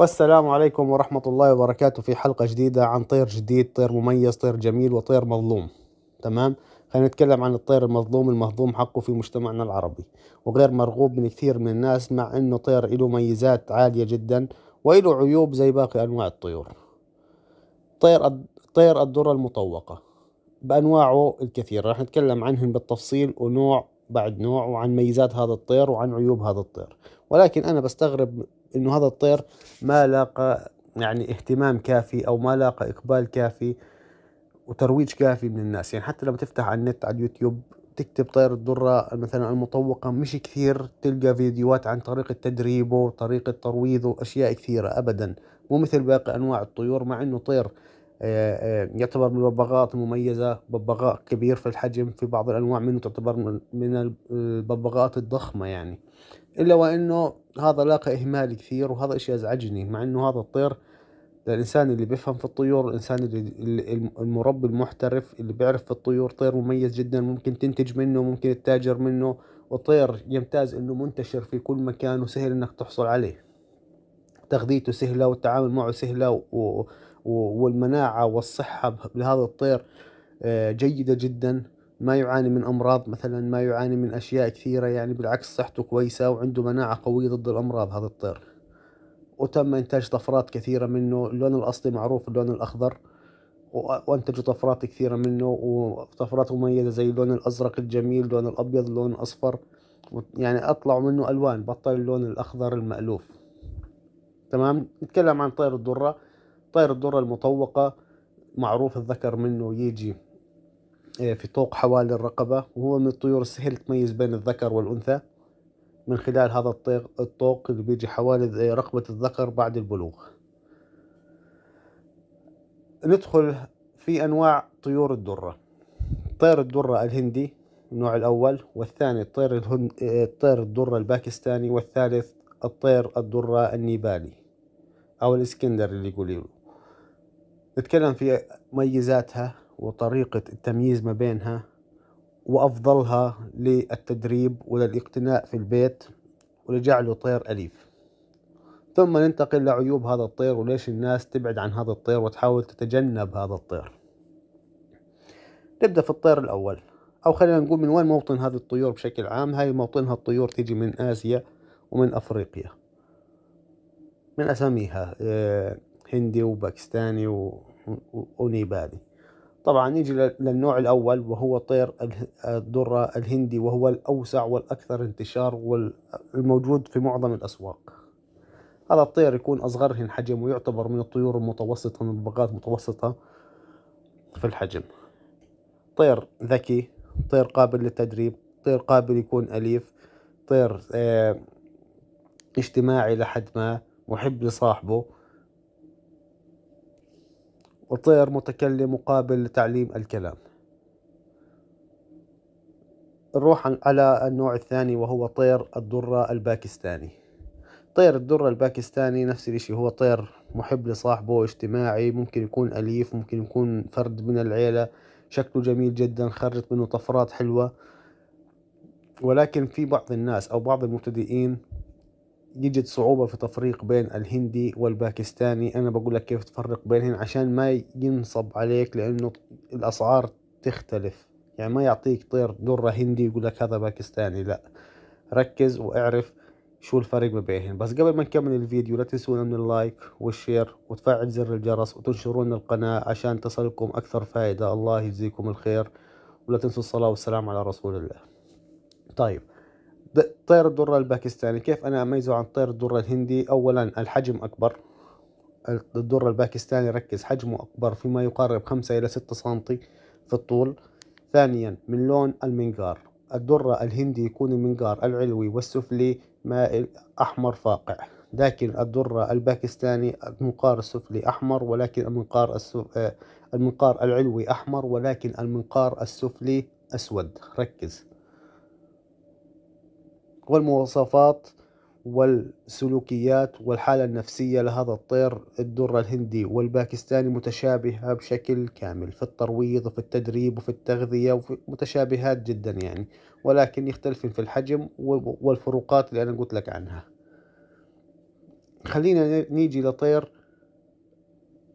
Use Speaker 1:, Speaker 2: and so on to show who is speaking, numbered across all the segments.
Speaker 1: والسلام عليكم ورحمة الله وبركاته في حلقة جديدة عن طير جديد طير مميز طير جميل وطير مظلوم تمام خلينا نتكلم عن الطير المظلوم المهضوم حقه في مجتمعنا العربي وغير مرغوب من كثير من الناس مع انه طير له ميزات عالية جدا وله عيوب زي باقي انواع الطيور طير طير الدرة المطوقة بأنواعه الكثير راح نتكلم عنهن بالتفصيل ونوع بعد نوع وعن ميزات هذا الطير وعن عيوب هذا الطير ولكن أنا بستغرب انه هذا الطير ما لاقى يعني اهتمام كافي او ما لاقى اقبال كافي وترويج كافي من الناس يعني حتى لما تفتح على النت على اليوتيوب تكتب طير الدرة مثلا المطوقة مش كثير تلقى فيديوهات عن طريقة تدريبه طريقة ترويضه أشياء كثيرة أبدا مو مثل باقي أنواع الطيور مع أنه طير آه، آه، يعتبر من الببغاءات المميزة ببغاء كبير في الحجم في بعض الأنواع منه تعتبر من الببغاءات الضخمة يعني إلا وأنه هذا لاقى إهمال كثير وهذا إشي ازعجني مع إنه هذا الطير للإنسان اللي بيفهم في الطيور الإنسان اللي المربي المحترف اللي بيعرف في الطيور طير مميز جدا ممكن تنتج منه ممكن تتاجر منه وطير يمتاز إنه منتشر في كل مكان وسهل إنك تحصل عليه تغذيته سهلة والتعامل معه سهلة و... و... والمناعة والصحة لهذا الطير آه، جيدة جدا ما يعاني من امراض مثلا ما يعاني من اشياء كثيره يعني بالعكس صحته كويسه وعنده مناعه قويه ضد الامراض هذا الطير وتم انتاج طفرات كثيره منه اللون الاصلي معروف اللون الاخضر وانتجوا طفرات كثيره منه وطفرات مميزه زي اللون الازرق الجميل اللون الابيض اللون الاصفر يعني اطلعوا منه الوان بطل اللون الاخضر المالوف تمام نتكلم عن طير الدره طير الدره المطوقه معروف الذكر منه يجي إيه، في طوق حوالي الرقبة وهو من الطيور السهل تميز بين الذكر والأنثى من خلال هذا الطوق اللي بيجي حوالي إيه، رقبة الذكر بعد البلوغ ندخل في أنواع طيور الدرة طير الدرة الهندي النوع الأول والثاني الطير الهند... الطير إيه، الدرة الباكستاني والثالث الطير الدرة النيبالي أو الإسكندر اللي يقولوا نتكلم في ميزاتها وطريقة التمييز ما بينها وأفضلها للتدريب وللاقتناء في البيت ولجعله طير أليف ثم ننتقل لعيوب هذا الطير وليش الناس تبعد عن هذا الطير وتحاول تتجنب هذا الطير نبدأ في الطير الأول أو خلينا نقول من وين موطن هذه الطيور بشكل عام هاي موطنها الطيور تيجي من آسيا ومن أفريقيا من أساميها آه، هندي وباكستاني ونيبالي طبعا نيجي للنوع الأول وهو طير الدرة الهندي وهو الأوسع والأكثر انتشار والموجود في معظم الأسواق هذا الطير يكون أصغرهن حجم ويعتبر من الطيور المتوسطة من البغات المتوسطة في الحجم طير ذكي طير قابل للتدريب طير قابل يكون أليف طير آه، اجتماعي لحد ما محب لصاحبه وطير متكلم مقابل تعليم الكلام نروح على النوع الثاني وهو طير الدرة الباكستاني طير الدرة الباكستاني نفس الاشي هو طير محب لصاحبه اجتماعي ممكن يكون أليف ممكن يكون فرد من العيلة شكله جميل جدا خرجت منه طفرات حلوة ولكن في بعض الناس أو بعض المبتدئين يجد صعوبة في تفريق بين الهندي والباكستاني أنا بقول لك كيف تفرق بينهن عشان ما ينصب عليك لأنه الأسعار تختلف يعني ما يعطيك طير درة هندي يقول لك هذا باكستاني لا ركز واعرف شو الفرق ما بينهم بس قبل ما نكمل الفيديو لا تنسونا من اللايك والشير وتفعل زر الجرس وتنشرون القناة عشان تصلكم أكثر فائدة الله يجزيكم الخير ولا تنسوا الصلاة والسلام على رسول الله طيب طير الدرة الباكستاني كيف أنا أميزه عن طير الدرة الهندي أولا الحجم أكبر الدرة الباكستاني ركز حجمه أكبر فيما يقارب خمسة إلى ستة سنتي في الطول ثانيا من لون المنقار الدرة الهندي يكون المنقار العلوي والسفلي مائل أحمر فاقع لكن الدرة الباكستاني المنقار السفلي أحمر ولكن المنقار السف... آه، المنقار العلوي أحمر ولكن المنقار السفلي أسود ركز والمواصفات والسلوكيات والحالة النفسية لهذا الطير الدر الهندي والباكستاني متشابهة بشكل كامل في الترويض وفي التدريب وفي التغذية وفي متشابهات جدا يعني ولكن يختلفن في الحجم والفروقات اللي أنا قلت لك عنها خلينا نيجي لطير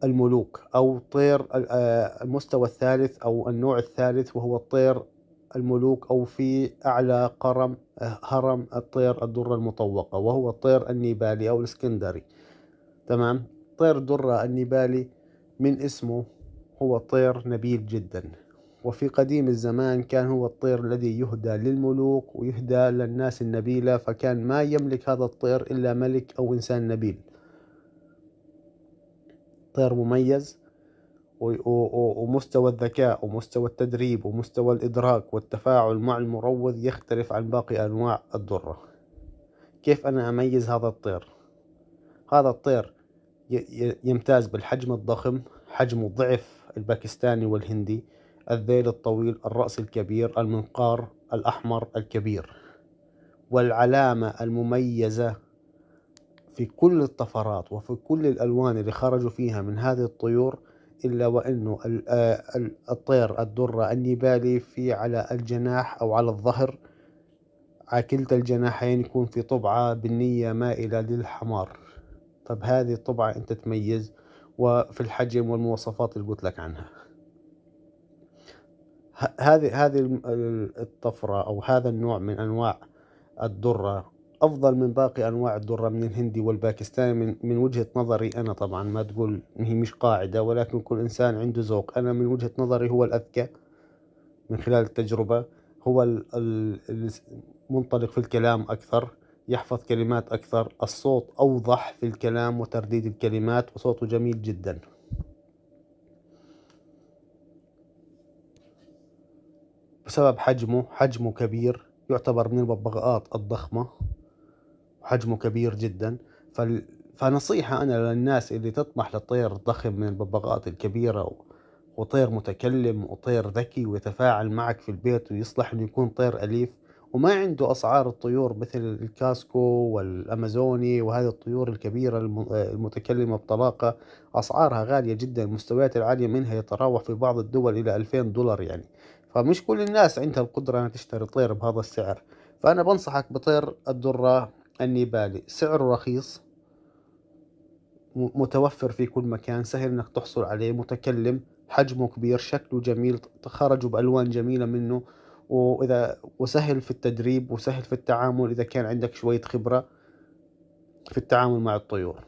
Speaker 1: الملوك أو طير آه، المستوى الثالث أو النوع الثالث وهو الطير الملوك أو في أعلى قرم هرم الطير الدرة المطوقة وهو الطير النيبالي أو الإسكندري تمام طير الدرة النيبالي من اسمه هو طير نبيل جدا وفي قديم الزمان كان هو الطير الذي يهدى للملوك ويهدى للناس النبيلة فكان ما يملك هذا الطير إلا ملك أو إنسان نبيل طير مميز ومستوى الذكاء ومستوى التدريب ومستوى الإدراك والتفاعل مع المروض يختلف عن باقي أنواع الذرة كيف أنا أميز هذا الطير؟ هذا الطير يمتاز بالحجم الضخم حجم ضعف الباكستاني والهندي الذيل الطويل الرأس الكبير المنقار الأحمر الكبير والعلامة المميزة في كل الطفرات وفي كل الألوان اللي خرجوا فيها من هذه الطيور إلا وأنه الطير الدرة النبالي في على الجناح أو على الظهر على كلتا الجناحين يكون في طبعة بنية مائلة للحمار طب هذه الطبعة أنت تميز وفي الحجم والمواصفات اللي قلت لك عنها هذه هذه الطفرة أو هذا النوع من أنواع الدرة افضل من باقي انواع الذره من الهندي والباكستاني من, من وجهه نظري انا طبعا ما تقول هي مش قاعده ولكن كل انسان عنده ذوق انا من وجهه نظري هو الاذكى من خلال التجربه هو المنطلق في الكلام اكثر يحفظ كلمات اكثر الصوت اوضح في الكلام وترديد الكلمات وصوته جميل جدا بسبب حجمه حجمه كبير يعتبر من الببغاءات الضخمة وحجمه كبير جدا فال... فنصيحة أنا للناس اللي تطمح للطير الضخم من الببغاءات الكبيرة وطير متكلم وطير ذكي ويتفاعل معك في البيت ويصلح إنه يكون طير أليف وما عنده أسعار الطيور مثل الكاسكو والأمازوني وهذه الطيور الكبيرة المتكلمة بطلاقة أسعارها غالية جدا المستويات العالية منها يتراوح في بعض الدول إلى 2000 دولار يعني فمش كل الناس عندها القدرة أنها تشتري طير بهذا السعر فأنا بنصحك بطير الدرة النيبالي سعره رخيص متوفر في كل مكان سهل انك تحصل عليه متكلم حجمه كبير شكله جميل خرجوا بألوان جميلة منه وإذا وسهل في التدريب وسهل في التعامل إذا كان عندك شوية خبرة في التعامل مع الطيور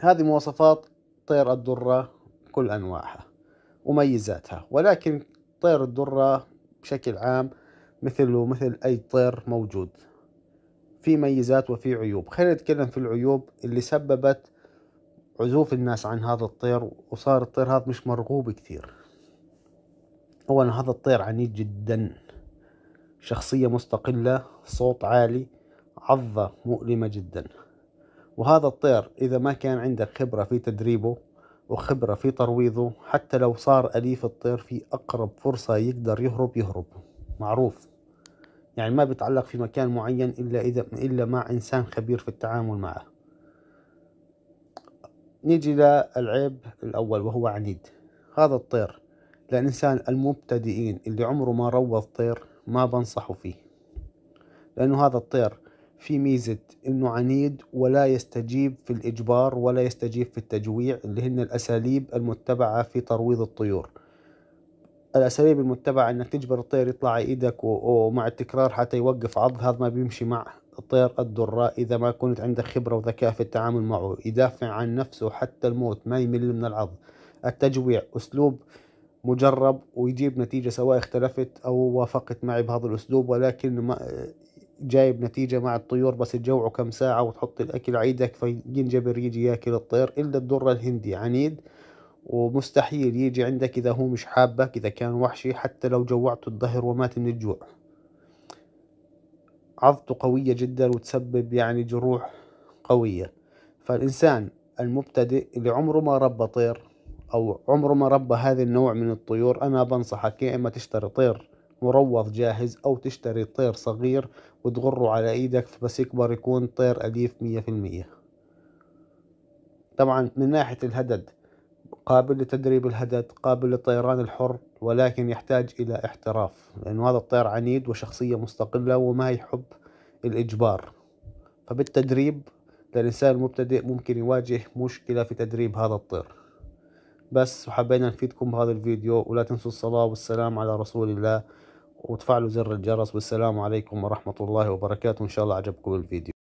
Speaker 1: هذه مواصفات طير الدرة كل أنواعها وميزاتها ولكن طير الدرة بشكل عام مثله مثل أي طير موجود في ميزات وفي عيوب خلينا نتكلم في العيوب اللي سببت عزوف الناس عن هذا الطير وصار الطير هذا مش مرغوب كثير اولا هذا الطير عنيد جدا شخصية مستقلة صوت عالي عضة مؤلمة جدا وهذا الطير إذا ما كان عندك خبرة في تدريبه وخبرة في ترويضه حتى لو صار أليف الطير في أقرب فرصة يقدر يهرب يهرب معروف يعني ما بيتعلق في مكان معين إلا إذا إلا مع إنسان خبير في التعامل معه نيجي للعيب الأول وهو عنيد هذا الطير لإنسان المبتدئين اللي عمره ما روض طير ما بنصحه فيه لأنه هذا الطير في ميزة إنه عنيد ولا يستجيب في الإجبار ولا يستجيب في التجويع اللي هن الأساليب المتبعة في ترويض الطيور الاساليب المتبعه انك تجبر الطير يطلع ايدك ومع التكرار حتى يوقف عض هذا ما بيمشي مع الطير الدراء اذا ما كنت عندك خبره وذكاء في التعامل معه يدافع عن نفسه حتى الموت ما يمل من العض التجويع اسلوب مجرب ويجيب نتيجة سواء اختلفت أو وافقت معي بهذا الأسلوب ولكن ما جايب نتيجة مع الطيور بس تجوعه كم ساعة وتحط الأكل عيدك فينجبر يجي ياكل الطير إلا الدرة الهندي عنيد ومستحيل يجي عندك إذا هو مش حابك إذا كان وحشي حتى لو جوعته الظهر ومات من الجوع عضته قوية جدا وتسبب يعني جروح قوية فالإنسان المبتدئ اللي عمره ما ربى طير أو عمره ما ربى هذا النوع من الطيور أنا بنصحك يا إما تشتري طير مروض جاهز أو تشتري طير صغير وتغره على إيدك بس يكبر يكون طير أليف مية في المية طبعا من ناحية الهدد قابل لتدريب الهدد قابل للطيران الحر ولكن يحتاج إلى احتراف لأنه هذا الطير عنيد وشخصية مستقلة وما يحب الإجبار فبالتدريب للإنسان المبتدئ ممكن يواجه مشكلة في تدريب هذا الطير بس وحبينا نفيدكم بهذا الفيديو ولا تنسوا الصلاة والسلام على رسول الله وتفعلوا زر الجرس والسلام عليكم ورحمة الله وبركاته إن شاء الله عجبكم الفيديو